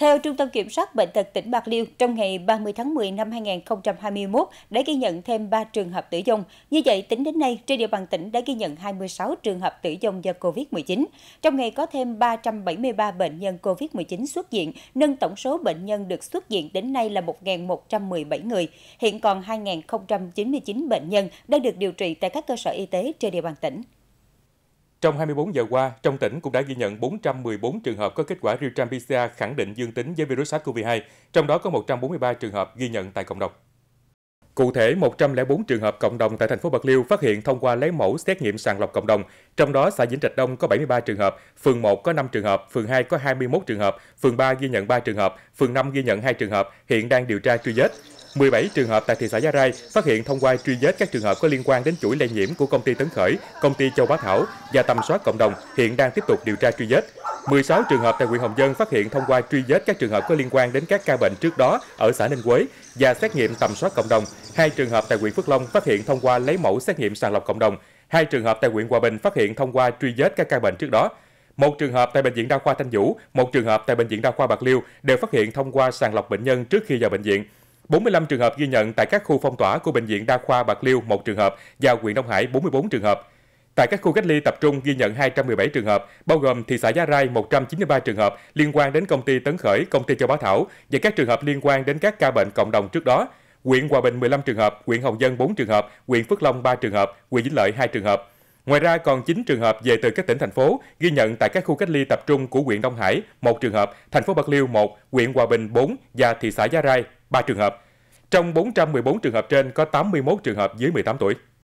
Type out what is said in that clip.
Theo Trung tâm Kiểm soát Bệnh tật tỉnh Bạc Liêu, trong ngày 30 tháng 10 năm 2021 đã ghi nhận thêm 3 trường hợp tử vong. Như vậy, tính đến nay, trên địa bàn tỉnh đã ghi nhận 26 trường hợp tử vong do COVID-19. Trong ngày có thêm 373 bệnh nhân COVID-19 xuất viện, nâng tổng số bệnh nhân được xuất viện đến nay là 1.117 người. Hiện còn 2.099 bệnh nhân đang được điều trị tại các cơ sở y tế trên địa bàn tỉnh. Trong 24 giờ qua, trong tỉnh cũng đã ghi nhận 414 trường hợp có kết quả real-time PCR khẳng định dương tính với virus SARS-CoV-2, trong đó có 143 trường hợp ghi nhận tại cộng đồng. Cụ thể, 104 trường hợp cộng đồng tại thành phố Bạc Liêu phát hiện thông qua lấy mẫu xét nghiệm sàng lọc cộng đồng, trong đó xã Vĩnh Trạch Đông có 73 trường hợp, phường 1 có 5 trường hợp, phường 2 có 21 trường hợp, phường 3 ghi nhận 3 trường hợp, phường 5 ghi nhận 2 trường hợp, hiện đang điều tra truy vết. 17 trường hợp tại thị xã Gia Rai phát hiện thông qua truy vết các trường hợp có liên quan đến chuỗi lây nhiễm của công ty Tấn Khởi, công ty Châu Bá Thảo và tầm soát cộng đồng hiện đang tiếp tục điều tra truy vết. 16 trường hợp tại huyện Hồng Dân phát hiện thông qua truy vết các trường hợp có liên quan đến các ca bệnh trước đó ở xã Ninh Quế và xét nghiệm tầm soát cộng đồng. Hai trường hợp tại huyện Phước Long phát hiện thông qua lấy mẫu xét nghiệm sàng lọc cộng đồng. Hai trường hợp tại huyện Hòa Bình phát hiện thông qua truy vết các ca bệnh trước đó. Một trường hợp tại bệnh viện đa khoa Thanh Vũ, một trường hợp tại bệnh viện đa khoa Bạc Liêu đều phát hiện thông qua sàng lọc bệnh nhân trước khi vào bệnh viện. 45 trường hợp ghi nhận tại các khu phong tỏa của bệnh viện đa khoa Bạc Liêu một trường hợp và huyện Đông Hải 44 trường hợp. Tại các khu cách ly tập trung ghi nhận 217 trường hợp, bao gồm thị xã Gia Rai 193 trường hợp liên quan đến công ty Tấn Khởi, công ty Châu Bá Thảo và các trường hợp liên quan đến các ca bệnh cộng đồng trước đó. Huyện Hòa Bình 15 trường hợp, huyện Hồng Dân 4 trường hợp, huyện Phước Long 3 trường hợp, huyện Vĩnh Lợi 2 trường hợp. Ngoài ra còn 9 trường hợp về từ các tỉnh thành phố ghi nhận tại các khu cách ly tập trung của huyện Đông Hải, 1 trường hợp, thành phố Bạc Liêu 1, huyện Hòa Bình 4 và thị xã Gia Rai 3 trường hợp. Trong 414 trường hợp trên có 81 trường hợp dưới 18 tuổi.